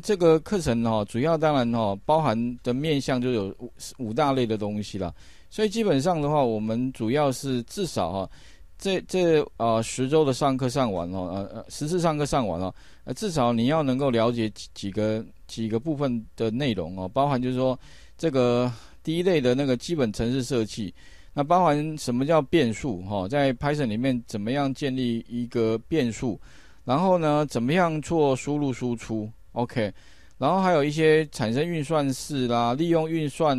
这个课程哈，主要当然哈，包含的面向就有五五大类的东西了。所以基本上的话，我们主要是至少哈，这这呃十周的上课上完了，呃呃十次上课上完了，至少你要能够了解几几个几个部分的内容哦，包含就是说这个第一类的那个基本程式设计，那包含什么叫变数哈，在 Python 里面怎么样建立一个变数，然后呢，怎么样做输入输出。OK，然后还有一些产生运算式啦，利用运算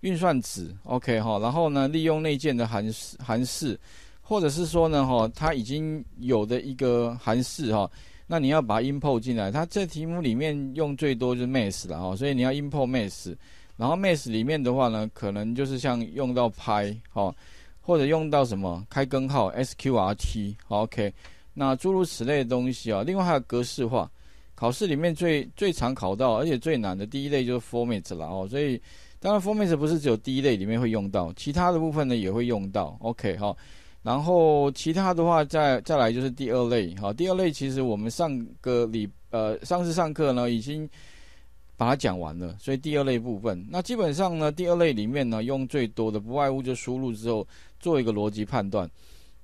运算子，OK 哈，然后呢，利用内建的函函式，或者是说呢，哈，他已经有的一个函式哈，那你要把 import 进来，它这题目里面用最多就是 m a s s 了哈，所以你要 import m a s s 然后 m a s s 里面的话呢，可能就是像用到 pi 哈，或者用到什么开根号 sqrt，OK，那诸如此类的东西啊，另外还有格式化。考试里面最最常考到，而且最难的第一类就是 format 了哦。所以当然 format 不是只有第一类里面会用到，其他的部分呢也会用到。OK 哈，然后其他的话再再来就是第二类哈。第二类其实我们上个礼呃上次上课呢已经把它讲完了，所以第二类部分，那基本上呢第二类里面呢用最多的不外乎就输入之后做一个逻辑判断。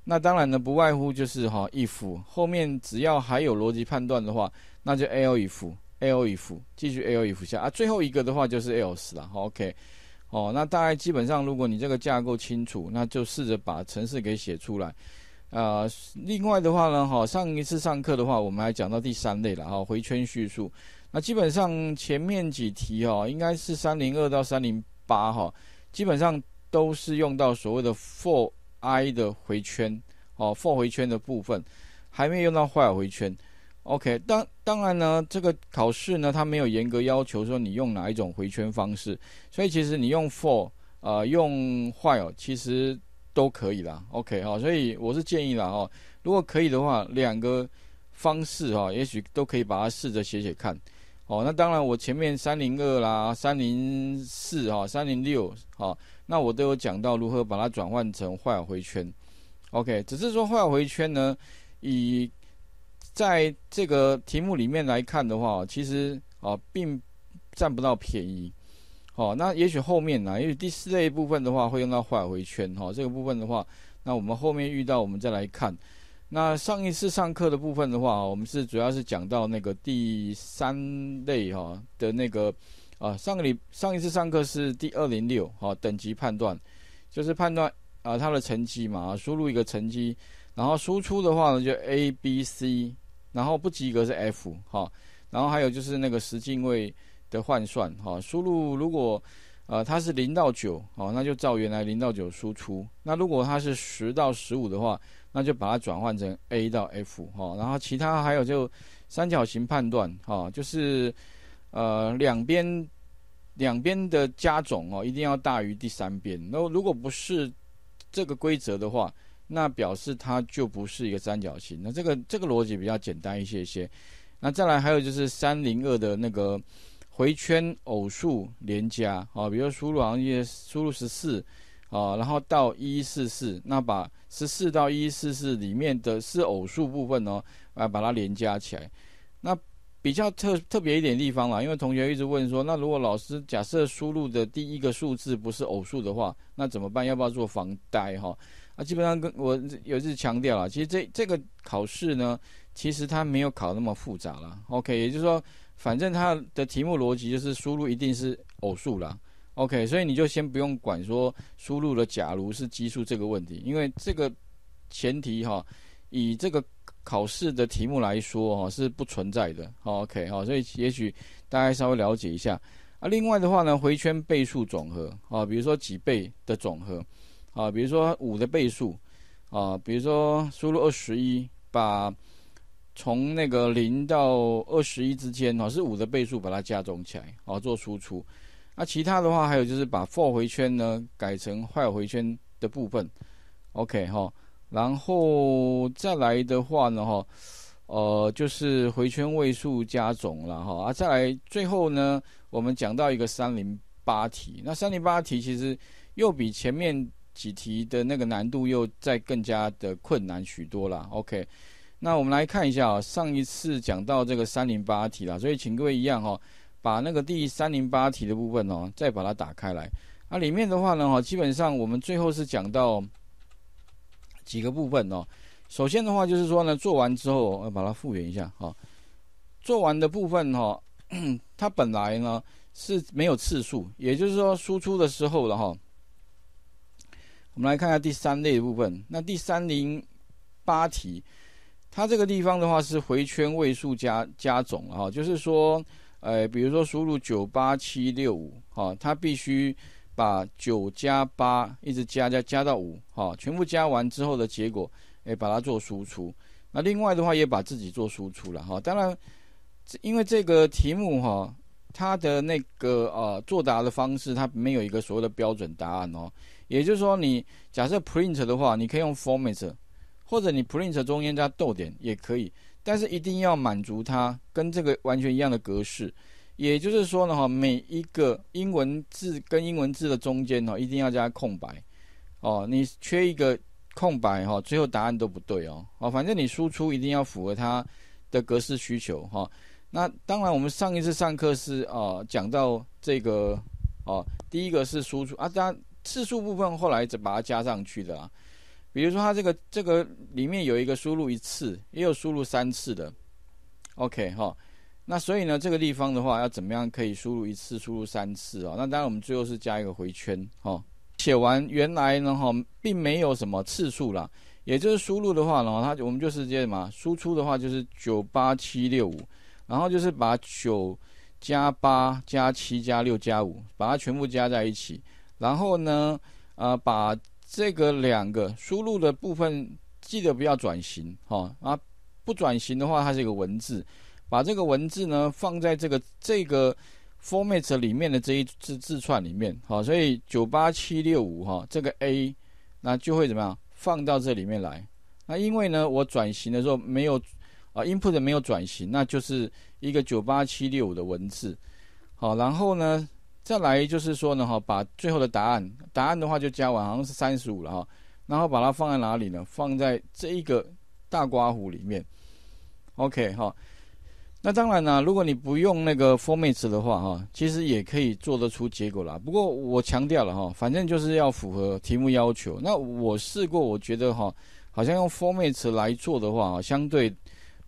那当然呢，不外乎就是哈 if 后面只要还有逻辑判断的话，那就 l i f l i f 继续 l i f 下啊，最后一个的话就是 else 了。OK，哦，那大概基本上如果你这个架构清楚，那就试着把程式给写出来。呃，另外的话呢，哈，上一次上课的话，我们还讲到第三类了哈，回圈叙述。那基本上前面几题哦，应该是三零二到三零八哈，基本上都是用到所谓的 for。i 的回圈，哦，for 回圈的部分，还没有用到 while 回圈。OK，当当然呢，这个考试呢，它没有严格要求说你用哪一种回圈方式，所以其实你用 for，呃，用 while 其实都可以啦。OK，哈，所以我是建议啦，哈，如果可以的话，两个方式哈，也许都可以把它试着写写看。哦，那当然，我前面三零二啦，三零四哈，三零六哈。那我都有讲到如何把它转换成坏回圈，OK，只是说坏回圈呢，以在这个题目里面来看的话，其实啊并占不到便宜，好，那也许后面呢，也许第四类部分的话会用到坏回圈哈，这个部分的话，那我们后面遇到我们再来看，那上一次上课的部分的话，我们是主要是讲到那个第三类哈的那个。啊，上个礼上一次上课是第二零六，好，等级判断，就是判断啊，它的成绩嘛，输入一个成绩，然后输出的话呢，就 A、B、C，然后不及格是 F，哈，然后还有就是那个十进位的换算，哈，输入如果呃它是零到九，好，那就照原来零到九输出，那如果它是十到十五的话，那就把它转换成 A 到 F，哈，然后其他还有就三角形判断，哈，就是。呃，两边两边的加总哦，一定要大于第三边。那如果不是这个规则的话，那表示它就不是一个三角形。那这个这个逻辑比较简单一些些。那再来还有就是三零二的那个回圈偶数连加啊，比如输入行业输入十四啊，然后到一四四，那把十四到一四四里面的是偶数部分哦，啊，把它连加起来。比较特特别一点地方啦，因为同学一直问说，那如果老师假设输入的第一个数字不是偶数的话，那怎么办？要不要做防呆哈？啊，基本上跟我有是强调啦，其实这这个考试呢，其实它没有考那么复杂啦。OK，也就是说，反正它的题目逻辑就是输入一定是偶数啦。OK，所以你就先不用管说输入的假如是奇数这个问题，因为这个前提哈，以这个。考试的题目来说，哈是不存在的。OK，哈，所以也许大家稍微了解一下。啊，另外的话呢，回圈倍数总和，啊，比如说几倍的总和，啊，比如说五的倍数，啊，比如说输入二十一，把从那个零到二十一之间，哦，是五的倍数，把它加总起来，啊，做输出。那其他的话，还有就是把 for 回圈呢改成 while 回圈的部分。OK，哈。然后再来的话呢哈，呃，就是回圈位数加总了哈啊，再来最后呢，我们讲到一个三零八题，那三零八题其实又比前面几题的那个难度又再更加的困难许多了。OK，那我们来看一下哦，上一次讲到这个三零八题啦，所以请各位一样哦，把那个第三零八题的部分哦，再把它打开来。那里面的话呢哈，基本上我们最后是讲到。几个部分哦，首先的话就是说呢，做完之后要把它复原一下哈。做完的部分哈，它本来呢是没有次数，也就是说输出的时候了哈。我们来看看第三类部分，那第三零八题，它这个地方的话是回圈位数加加总了哈，就是说，呃，比如说输入九八七六五哈，它必须。把九加八一直加加加到五，哈，全部加完之后的结果，哎，把它做输出。那另外的话也把自己做输出了，哈。当然，因为这个题目哈，它的那个呃作答的方式，它没有一个所谓的标准答案哦。也就是说，你假设 print 的话，你可以用 format，或者你 print 中间加逗点也可以，但是一定要满足它跟这个完全一样的格式。也就是说呢哈，每一个英文字跟英文字的中间呢，一定要加空白哦。你缺一个空白哈，最后答案都不对哦。哦，反正你输出一定要符合它的格式需求哈。那当然，我们上一次上课是哦讲到这个哦，第一个是输出啊，当然次数部分后来只把它加上去的啊。比如说它这个这个里面有一个输入一次，也有输入三次的。OK 哈。那所以呢，这个地方的话要怎么样可以输入一次、输入三次啊？那当然我们最后是加一个回圈，哈。写完原来呢，哈，并没有什么次数啦。也就是输入的话呢，它我们就是接什么？输出的话就是九八七六五，然后就是把九加八加七加六加五，把它全部加在一起。然后呢，呃，把这个两个输入的部分记得不要转型，哈啊，不转型的话它是一个文字。把这个文字呢放在这个这个 format 里面的这一字字串里面，好，所以九八七六五哈，这个 a 那就会怎么样放到这里面来？那因为呢，我转型的时候没有啊，input 没有转型，那就是一个九八七六五的文字，好，然后呢再来就是说呢，哈，把最后的答案答案的话就加完，好像是三十五了哈，然后把它放在哪里呢？放在这一个大刮胡里面，OK 哈。那当然啦，如果你不用那个 formats 的话，哈，其实也可以做得出结果啦。不过我强调了哈，反正就是要符合题目要求。那我试过，我觉得哈，好像用 formats 来做的话，相对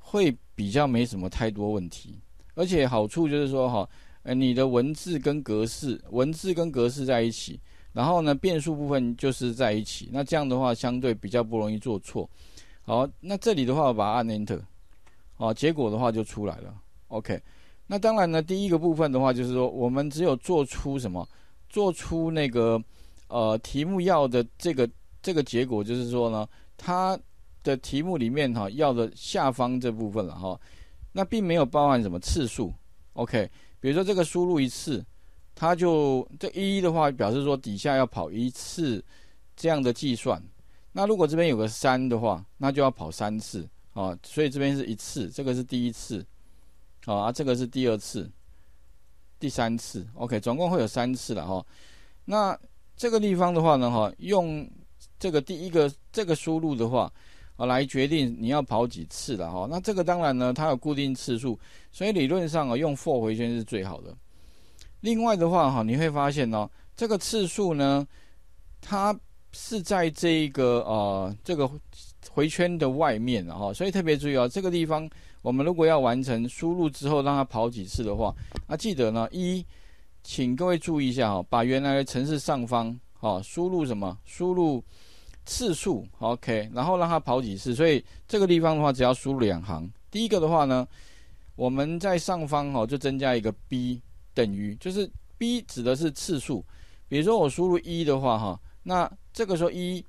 会比较没什么太多问题。而且好处就是说哈，呃，你的文字跟格式，文字跟格式在一起，然后呢，变数部分就是在一起。那这样的话，相对比较不容易做错。好，那这里的话，我把它按 Enter。啊，结果的话就出来了。OK，那当然呢，第一个部分的话就是说，我们只有做出什么，做出那个呃题目要的这个这个结果，就是说呢，它的题目里面哈要的下方这部分了哈，那并没有包含什么次数。OK，比如说这个输入一次，它就这一的话表示说底下要跑一次这样的计算。那如果这边有个三的话，那就要跑三次。哦，所以这边是一次，这个是第一次，啊，这个是第二次，第三次，OK，总共会有三次了哈。那这个地方的话呢，哈，用这个第一个这个输入的话，啊，来决定你要跑几次了哈。那这个当然呢，它有固定次数，所以理论上啊，用 for 回圈是最好的。另外的话哈，你会发现哦，这个次数呢，它是在这个呃这个。回圈的外面，哈，所以特别注意啊，这个地方我们如果要完成输入之后，让它跑几次的话，啊，记得呢，一，请各位注意一下，哈，把原来的城市上方，哈，输入什么？输入次数，OK，然后让它跑几次。所以这个地方的话，只要输入两行。第一个的话呢，我们在上方，哈，就增加一个 b 等于，就是 b 指的是次数。比如说我输入一的话，哈，那这个时候一。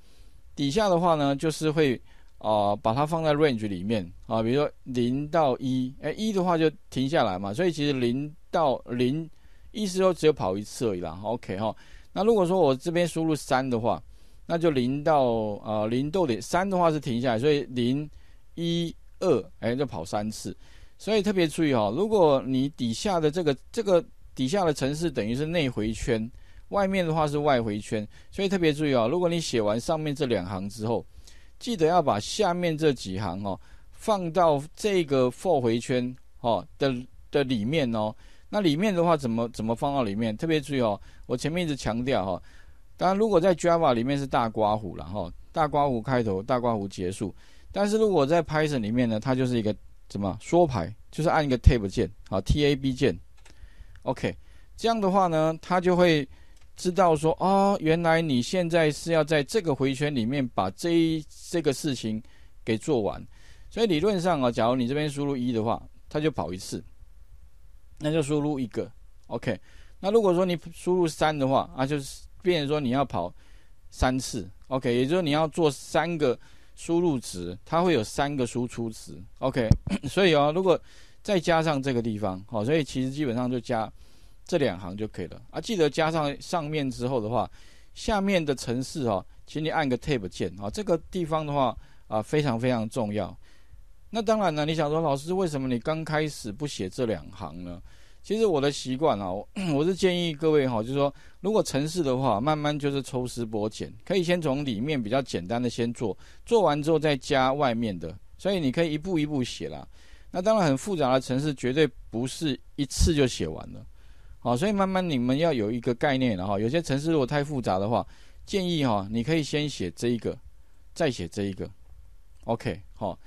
底下的话呢，就是会啊把它放在 range 里面啊，比如说零到一，哎一的话就停下来嘛，所以其实零到零，意思说只有跑一次而已啦。OK 哈，那如果说我这边输入三的话，那就零到呃零到点三的话是停下来，所以零一二哎就跑三次。所以特别注意哈，如果你底下的这个这个底下的城市等于是内回圈。外面的话是外回圈，所以特别注意哦。如果你写完上面这两行之后，记得要把下面这几行哦放到这个 for 回圈哦的的里面哦。那里面的话怎么怎么放到里面？特别注意哦。我前面一直强调哈。当然，如果在 Java 里面是大刮胡了哈，大刮胡开头，大刮胡结束。但是如果在 Python 里面呢，它就是一个怎么缩排，就是按一个 Tab 键好 t a b 键。OK，这样的话呢，它就会。知道说啊，原来你现在是要在这个回圈里面把这一这个事情给做完。所以理论上啊，假如你这边输入一的话，它就跑一次，那就输入一个 OK。那如果说你输入三的话，啊，就是变成说你要跑三次 OK，也就是说你要做三个输入值，它会有三个输出值 OK。所以哦，如果再加上这个地方，好，所以其实基本上就加。这两行就可以了啊！记得加上上面之后的话，下面的城市哦，请你按个 Tab 键啊！这个地方的话啊，非常非常重要。那当然呢，你想说老师为什么你刚开始不写这两行呢？其实我的习惯啊，我是建议各位哈，就是说如果城市的话，慢慢就是抽丝剥茧，可以先从里面比较简单的先做，做完之后再加外面的，所以你可以一步一步写啦。那当然，很复杂的程式绝对不是一次就写完了。哦，所以慢慢你们要有一个概念了哈。有些程式如果太复杂的话，建议哈，你可以先写这一个，再写这一个。OK，好。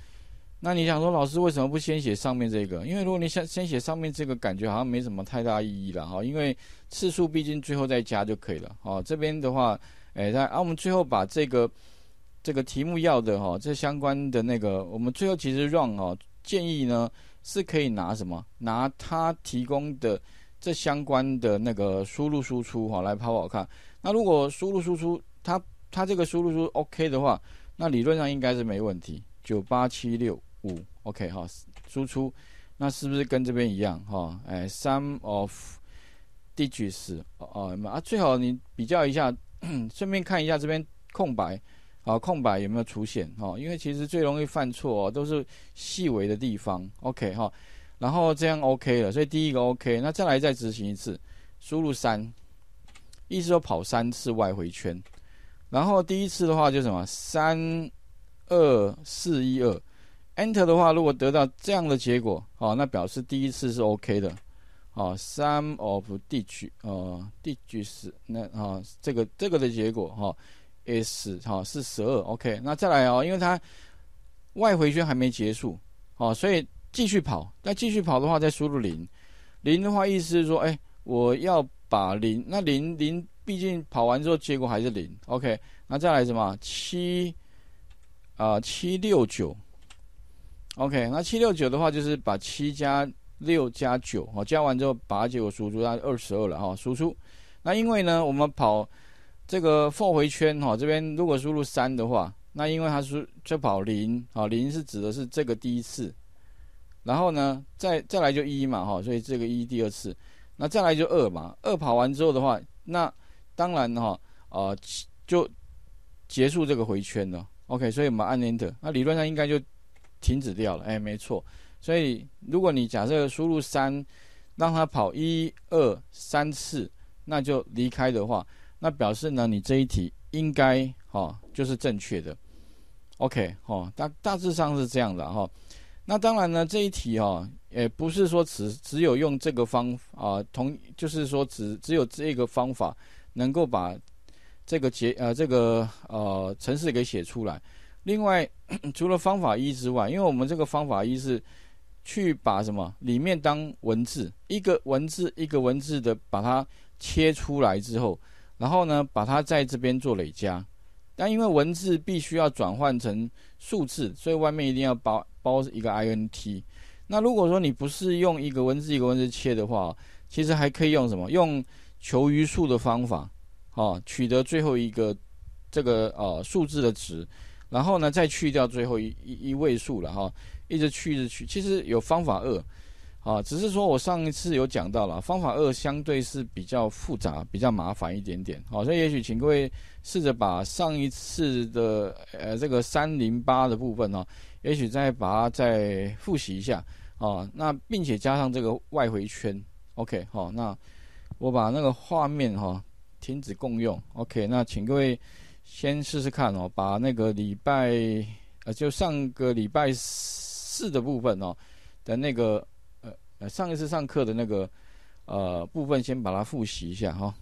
那你想说，老师为什么不先写上面这个？因为如果你想先写上面这个，感觉好像没什么太大意义了哈。因为次数毕竟最后再加就可以了。哦，这边的话，哎，那啊，我们最后把这个这个题目要的哈，这相关的那个，我们最后其实 run 哦，建议呢是可以拿什么，拿他提供的。这相关的那个输入输出哈，来跑跑看。那如果输入输出它它这个输入出 OK 的话，那理论上应该是没问题。九八七六五 OK 哈，输出，那是不是跟这边一样哈？哎，sum of digits 哦哦啊，最好你比较一下，顺便看一下这边空白啊，空白有没有出现哈？因为其实最容易犯错哦，都是细微的地方。OK 哈。然后这样 OK 了，所以第一个 OK。那再来再执行一次，输入三，意思说跑三次外回圈。然后第一次的话就什么三二四一二，Enter 的话如果得到这样的结果，好，那表示第一次是 OK 的。好，Sum of D 矩哦，D 矩是那啊这个这个的结果哈，s 好是十二 OK。那再来哦，因为它外回圈还没结束，好，所以。继续跑，那继续跑的话，再输入零，零的话意思是说，哎，我要把零，那零零毕竟跑完之后结果还是零，OK。那再来什么七啊七六九，OK。那七六九的话就是把七加六加九，哦，加完之后把结果输出，它二十二了哈，输出。那因为呢，我们跑这个 for 回圈哈，这边如果输入三的话，那因为它是就跑零，哦，零是指的是这个第一次。然后呢，再再来就一嘛，哈，所以这个一第二次，那再来就二嘛，二跑完之后的话，那当然哈，呃，就结束这个回圈了。OK，所以我们按 Enter，那理论上应该就停止掉了。哎，没错。所以如果你假设输入三，让它跑一二三次，那就离开的话，那表示呢你这一题应该哈就是正确的。OK，哈，大大致上是这样的哈。那当然呢，这一题哈，也不是说只只有用这个方啊，同就是说只只有这个方法能够把这个结呃这个呃程式给写出来。另外，除了方法一之外，因为我们这个方法一是去把什么里面当文字，一个文字一个文字的把它切出来之后，然后呢把它在这边做累加。但因为文字必须要转换成数字，所以外面一定要包包一个 INT。那如果说你不是用一个文字一个文字切的话，其实还可以用什么？用求余数的方法，哦，取得最后一个这个呃数字的值，然后呢再去掉最后一一一位数，了哈，一直去一直去，其实有方法二。啊，只是说我上一次有讲到了方法二，相对是比较复杂、比较麻烦一点点。好，所以也许请各位试着把上一次的呃这个三零八的部分哦，也许再把它再复习一下。哦，那并且加上这个外回圈，OK，好，那我把那个画面哈停止共用，OK，那请各位先试试看哦，把那个礼拜呃就上个礼拜四的部分哦的那个。上一次上课的那个，呃，部分先把它复习一下哈。